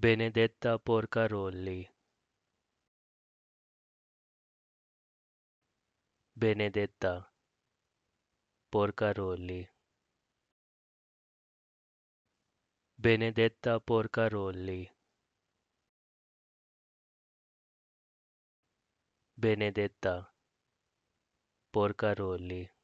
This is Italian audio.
Benedetta Porcarolli Benedetta Porcarolli Benedetta Porcarolli Benedetta Porcarolli